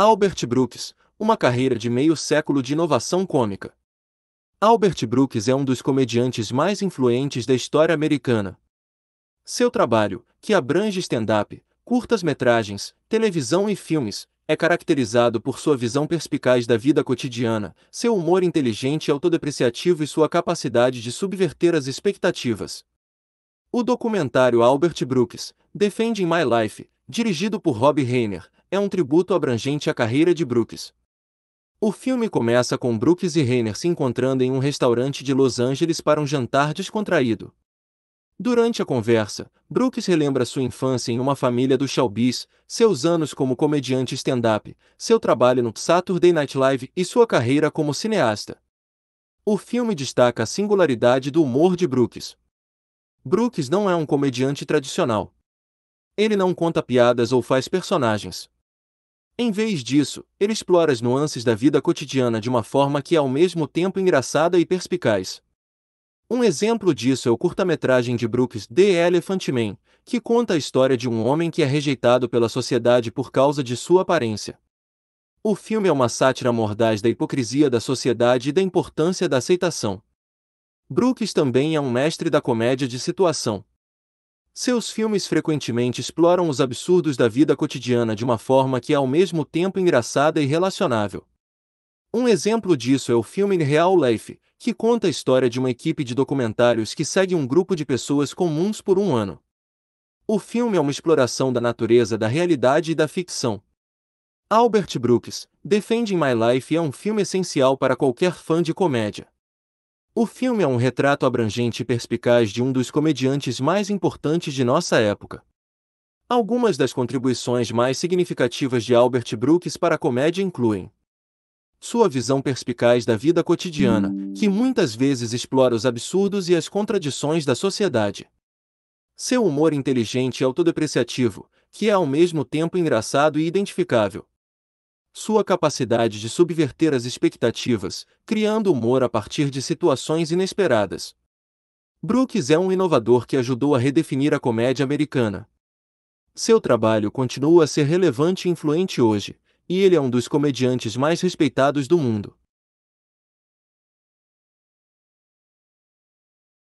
Albert Brooks, uma carreira de meio século de inovação cômica. Albert Brooks é um dos comediantes mais influentes da história americana. Seu trabalho, que abrange stand-up, curtas-metragens, televisão e filmes, é caracterizado por sua visão perspicaz da vida cotidiana, seu humor inteligente e autodepreciativo e sua capacidade de subverter as expectativas. O documentário Albert Brooks, Defending My Life, dirigido por Rob Reiner, é um tributo abrangente à carreira de Brooks. O filme começa com Brooks e Rainer se encontrando em um restaurante de Los Angeles para um jantar descontraído. Durante a conversa, Brooks relembra sua infância em uma família do showbiz, seus anos como comediante stand-up, seu trabalho no Saturday Night Live e sua carreira como cineasta. O filme destaca a singularidade do humor de Brooks. Brooks não é um comediante tradicional. Ele não conta piadas ou faz personagens. Em vez disso, ele explora as nuances da vida cotidiana de uma forma que é ao mesmo tempo engraçada e perspicaz. Um exemplo disso é o curta-metragem de Brooks The Elephant Man, que conta a história de um homem que é rejeitado pela sociedade por causa de sua aparência. O filme é uma sátira mordaz da hipocrisia da sociedade e da importância da aceitação. Brooks também é um mestre da comédia de situação, seus filmes frequentemente exploram os absurdos da vida cotidiana de uma forma que é ao mesmo tempo engraçada e relacionável. Um exemplo disso é o filme Real Life, que conta a história de uma equipe de documentários que segue um grupo de pessoas comuns por um ano. O filme é uma exploração da natureza da realidade e da ficção. Albert Brooks, Defending My Life é um filme essencial para qualquer fã de comédia. O filme é um retrato abrangente e perspicaz de um dos comediantes mais importantes de nossa época. Algumas das contribuições mais significativas de Albert Brooks para a comédia incluem sua visão perspicaz da vida cotidiana, que muitas vezes explora os absurdos e as contradições da sociedade. Seu humor inteligente e autodepreciativo, que é ao mesmo tempo engraçado e identificável, sua capacidade de subverter as expectativas, criando humor a partir de situações inesperadas. Brooks é um inovador que ajudou a redefinir a comédia americana. Seu trabalho continua a ser relevante e influente hoje, e ele é um dos comediantes mais respeitados do mundo.